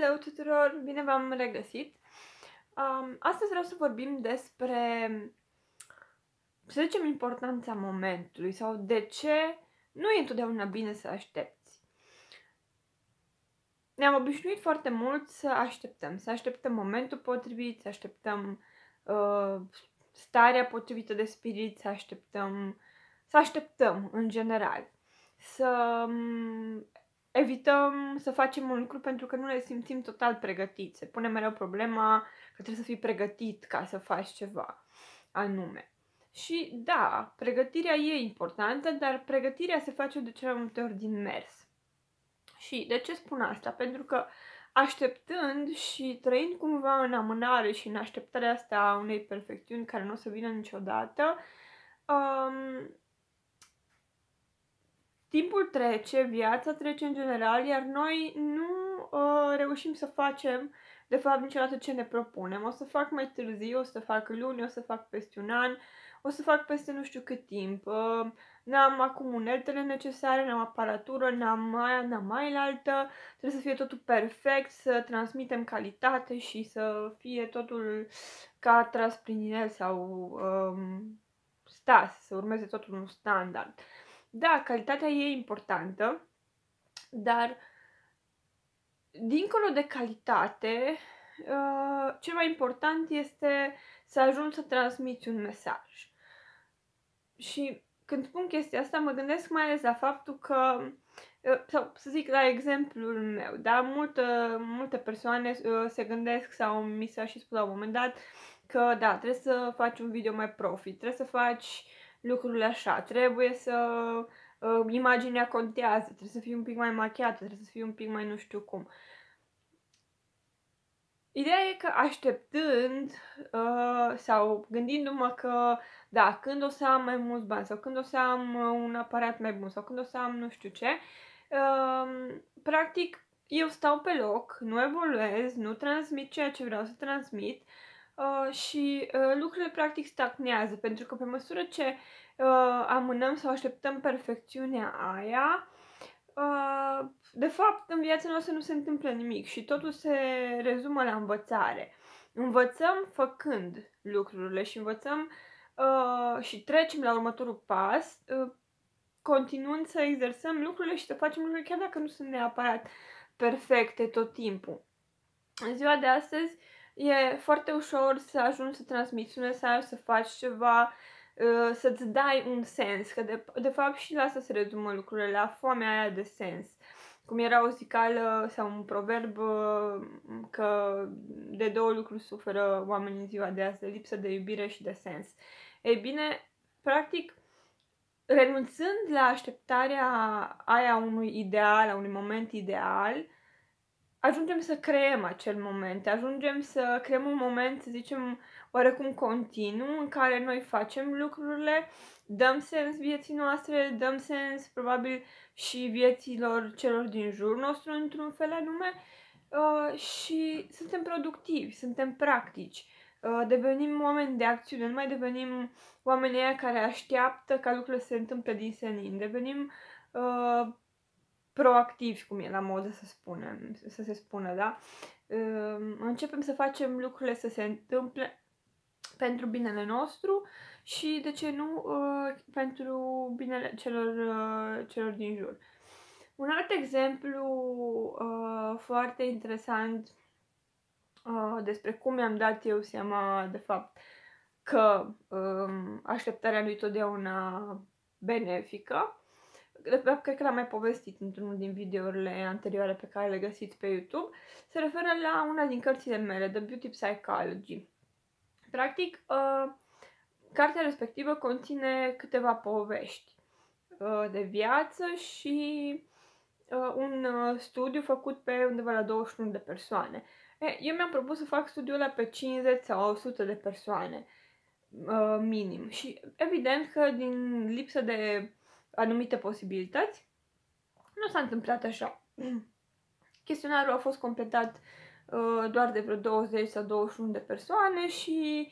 Hello tuturor! Bine v-am regăsit! Um, astăzi vreau să vorbim despre, să zicem, importanța momentului sau de ce nu e întotdeauna bine să aștepți. Ne-am obișnuit foarte mult să așteptăm, să așteptăm momentul potrivit, să așteptăm uh, starea potrivită de spirit, să așteptăm, să așteptăm în general, să evităm să facem un lucru pentru că nu ne simțim total pregătiți. Se pune mereu problema că trebuie să fii pregătit ca să faci ceva anume. Și da, pregătirea e importantă, dar pregătirea se face de cele mai multe ori din mers. Și de ce spun asta? Pentru că așteptând și trăind cumva în amânare și în așteptarea asta a unei perfecțiuni care nu o să vină niciodată, um, timpul trece, viața trece în general, iar noi nu uh, reușim să facem, de fapt, niciodată ce ne propunem. O să fac mai târziu, o să fac luni, o să fac peste un an, o să fac peste nu știu cât timp. Uh, n-am acum uneltele necesare, n-am aparatură, n-am aia, n-am mai altă. Trebuie să fie totul perfect, să transmitem calitate și să fie totul ca tras prin el sau um, stas, să urmeze totul un standard da, calitatea e importantă, dar dincolo de calitate, uh, ce mai important este să ajungi să transmiți un mesaj. Și când spun chestia asta, mă gândesc mai ales la faptul că, uh, sau să zic la exemplul meu, da, multe, multe persoane uh, se gândesc sau mi s-a și spus la un moment dat că, da, trebuie să faci un video mai profit trebuie să faci uh, lucrurile așa. Trebuie să... Uh, imaginea contează, trebuie să fii un pic mai machiată, trebuie să fii un pic mai nu știu cum. Ideea e că așteptând uh, sau gândindu-mă că da, când o să am mai mulți bani sau când o să am uh, un aparat mai bun sau când o să am nu știu ce, uh, practic eu stau pe loc, nu evoluez, nu transmit ceea ce vreau să transmit uh, uh, și uh, lucrurile practic stagnează, pentru că pe măsură ce uh, amânăm sau așteptăm perfecțiunea aia, uh, de fapt în viața noastră nu se întâmplă nimic și totul se rezumă la învățare. Învățăm făcând lucrurile și învățăm uh, și trecem la următorul pas, uh, continuând să exersăm lucrurile și să facem lucruri chiar dacă nu sunt neapărat perfecte tot timpul. În ziua de astăzi, uh, E foarte ușor să ajungi să transmiți un mesaj, să faci ceva, uh, să-ți dai un sens, că de, de fapt și la asta se rezumă lucrurile, la foamea aia de sens. Cum era o zicală sau un proverb uh, că de două lucruri suferă oamenii în ziua de azi, de lipsă de iubire și de sens. Ei bine, practic, renunțând la așteptarea aia unui ideal, a unui moment ideal, ajungem să creăm acel moment, ajungem să creăm un moment, să zicem, oarecum continuu, în care noi facem lucrurile, dăm sens vieții noastre, dăm sens probabil și vieților celor din jurul nostru într-un fel anume uh, și suntem productivi, suntem practici, uh, devenim oameni de acțiune, nu mai devenim oamenii care așteaptă ca lucrurile să se întâmple din senin, devenim uh, proactivi, cum e la modă să spunem, să se spună, da? Începem să facem lucrurile să se întâmple pentru binele nostru și, de ce nu, ă, pentru binele celor, ă, celor din jur. Un alt exemplu ă, foarte interesant despre cum mi-am dat eu seama, de fapt, că așteptarea nu e totdeauna benefică, cred că l-am mai povestit într-unul din videourile anterioare pe care le găsiți pe YouTube, se referă la una din cărțile mele, The Beauty Psychology. Practic, uh, cartea respectivă conține câteva povești uh, de viață și uh, un uh, studiu făcut pe undeva la 21 de persoane. eu mi-am propus să fac studiul la pe 50 sau 100 de persoane uh, minim și evident că din lipsă de anumite posibilități. Nu s-a întâmplat așa. Chestionarul a fost completat uh, doar de vreo 20 sau 21 de persoane și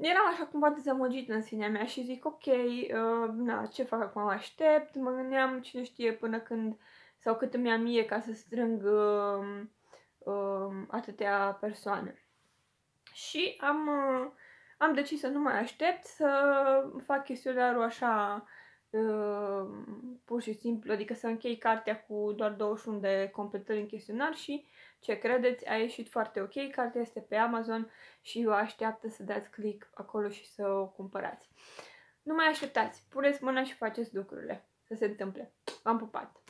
eram așa cumva dezamăgit în sinea mea și zic ok, uh, na, ce fac acum, aștept, mă gândeam cine știe până când sau cât îmi ia mie ca să strâng uh, uh, atâtea persoane. Și am, uh, am decis să nu mai aștept, să fac chestionarul așa Ehm, pur și simplu, adică să închei cartea cu doar 21 de completări în chestionar și ce credeți, a ieșit foarte ok, cartea este pe Amazon și vă așteaptă să dați click acolo și să o cumpărați. Nu mai așteptați, puneți mâna și faceți lucrurile să se întâmple. V-am pupat!